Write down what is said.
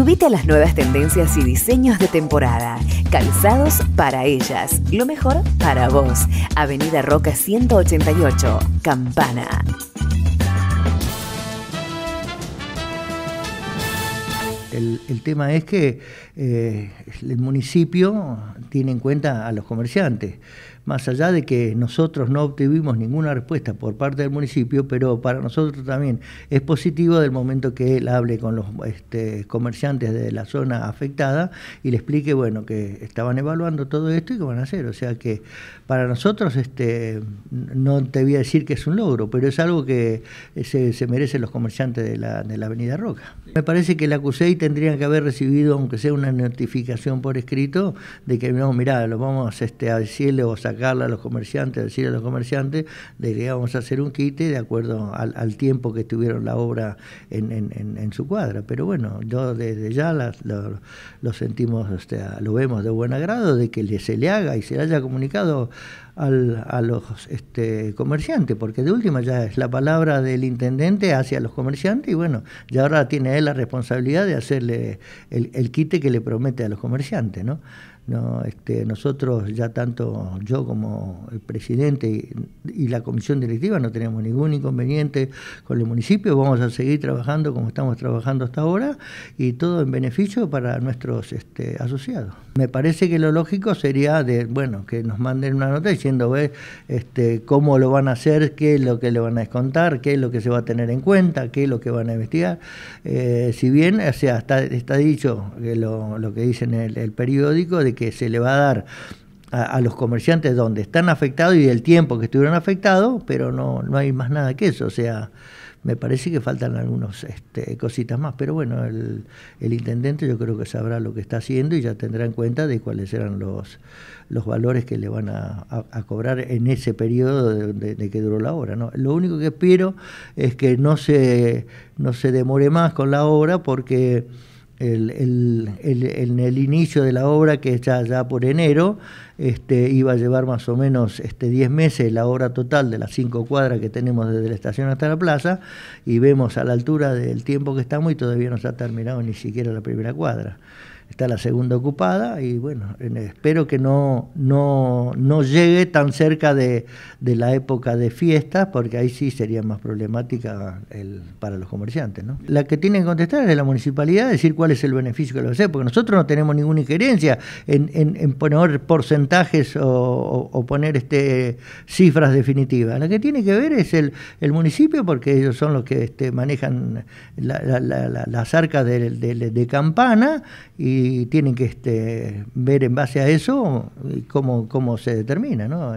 Subite a las nuevas tendencias y diseños de temporada. Calzados para ellas. Lo mejor para vos. Avenida Roca 188, Campana. El, tema es que eh, el municipio tiene en cuenta a los comerciantes, más allá de que nosotros no obtuvimos ninguna respuesta por parte del municipio, pero para nosotros también es positivo del momento que él hable con los este, comerciantes de la zona afectada y le explique, bueno, que estaban evaluando todo esto y qué van a hacer. O sea que para nosotros, este, no te voy a decir que es un logro, pero es algo que se, merecen los comerciantes de la, Avenida Roca. Me parece que la CUSEI tendría que haber recibido, aunque sea una notificación por escrito, de que no, mirá, lo vamos este, a decirle o sacar a los comerciantes, decir a los comerciantes de que íbamos a hacer un quite de acuerdo al, tiempo que estuvieron la obra en, su cuadra. Pero bueno, yo desde ya la, lo, sentimos, lo vemos de buen agrado de que se le haga y se le haya comunicado a los este, comerciantes, porque de última ya es la palabra del intendente hacia los comerciantes y bueno, ya ahora tiene él la responsabilidad de hacerle el, quite que le promete a los comerciantes, ¿no? No, este, nosotros ya tanto yo como el presidente y, la comisión directiva no tenemos ningún inconveniente con el municipio, vamos a seguir trabajando como estamos trabajando hasta ahora y todo en beneficio para nuestros este, asociados. Me parece que lo lógico sería de, bueno, que nos manden una noticia este, cómo lo van a hacer, qué es lo que le van a descontar, qué es lo que se va a tener en cuenta, qué es lo que van a investigar. Eh, si bien, sea, está, está dicho que lo, lo que dice en el, el periódico de que se le va a dar a, los comerciantes donde están afectados y del tiempo que estuvieron afectados, pero no, hay más nada que eso. O sea, me parece que faltan algunas este, cositas más, pero bueno, el, intendente yo creo que sabrá lo que está haciendo y ya tendrá en cuenta de cuáles eran los, los valores que le van a, cobrar en ese periodo de, que duró la obra. Lo único que espero es que no se, no se demore más con la obra porque... el, en el inicio de la obra, que está ya por enero, este, iba a llevar más o menos 10 este, meses la obra total de las 5 cuadras que tenemos desde la estación hasta la plaza y vemos a la altura del tiempo que estamos y todavía no se ha terminado ni siquiera la primera cuadra. Está la segunda ocupada y bueno, espero que no, no, llegue tan cerca de, la época de fiestas porque ahí sí sería más problemática para los comerciantes. La que tienen que contestar es la municipalidad, decir cuál es el beneficio que lo hace, porque nosotros no tenemos ninguna injerencia en, en, en poner porcentaje o, poner este, cifras definitivas. lo que tiene que ver es el, municipio, porque ellos son los que este, manejan las arcas de, campana y tienen que este, ver en base a eso eh, cómo, cómo se determina. ¿no?